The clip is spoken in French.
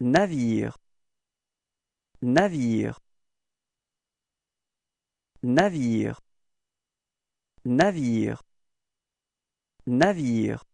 navire navire navire navire navire